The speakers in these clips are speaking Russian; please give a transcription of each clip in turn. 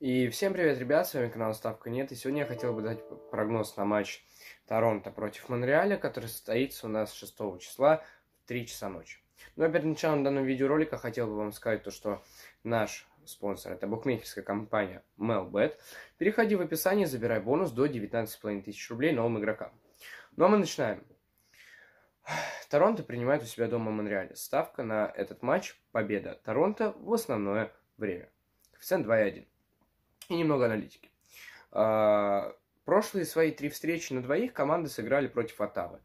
И всем привет, ребят, с вами канал Ставка Нет, и сегодня я хотел бы дать прогноз на матч Торонто против Монреаля, который состоится у нас 6 числа в 3 часа ночи. Ну а перед началом данного видеоролика хотел бы вам сказать то, что наш спонсор, это букмекерская компания MelBet. Переходи в описание, забирай бонус до 19,5 тысяч рублей новым игрокам. Ну а мы начинаем. Торонто принимает у себя дома Монреале. Ставка на этот матч – победа Торонто в основное время. Коэффициент 2,1 и немного аналитики. А, прошлые свои три встречи на двоих команды сыграли против Оттавы.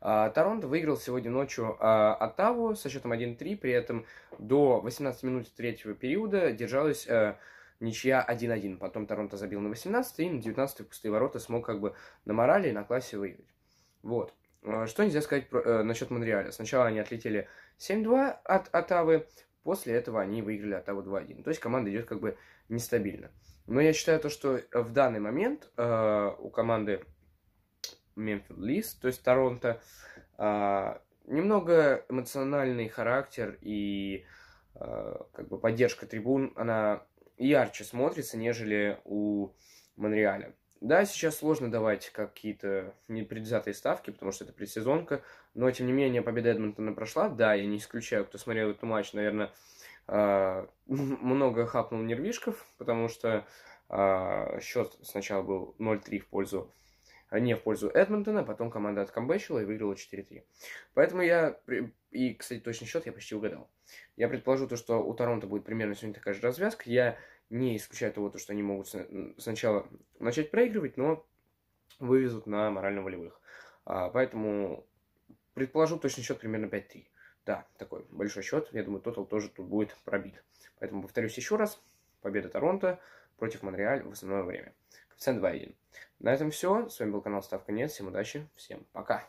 А, Торонто выиграл сегодня ночью а, Оттаву со счетом 1-3, при этом до 18 минут третьего периода держалась э, ничья 1-1. Потом Торонто забил на 18 и на 19 пустые ворота смог как бы на морали и на классе выиграть. Вот. Что нельзя сказать про, э, насчет Монреаля? Сначала они отлетели 7-2 от Атавы, После этого они выиграли Оттаву 2-1. То есть команда идет как бы нестабильно. Но я считаю то, что в данный момент э, у команды Мемфилд Лис, то есть Торонто, э, немного эмоциональный характер и э, как бы поддержка трибун, она ярче смотрится, нежели у Монреаля. Да, сейчас сложно давать какие-то непредвзятые ставки, потому что это предсезонка, но, тем не менее, победа Эдмонтона прошла. Да, я не исключаю, кто смотрел этот матч, наверное, а, много хапнул нервишков, потому что а, счет сначала был 0-3 в пользу а, не в пользу Эдмонтона, потом команда откомбэчила и выиграла 4-3. Поэтому я... И, кстати, точный счет я почти угадал. Я предположу то, что у Торонто будет примерно сегодня такая же развязка. Я не исключает того, что они могут сначала начать проигрывать, но вывезут на морально-волевых. А, поэтому предположу точный счет примерно 5-3. Да, такой большой счет. Я думаю, тотал тоже тут будет пробит. Поэтому повторюсь еще раз. Победа Торонто против Монреаль в основное время. Коэффициент 2-1. На этом все. С вами был канал Ставка Нет. Всем удачи, всем пока.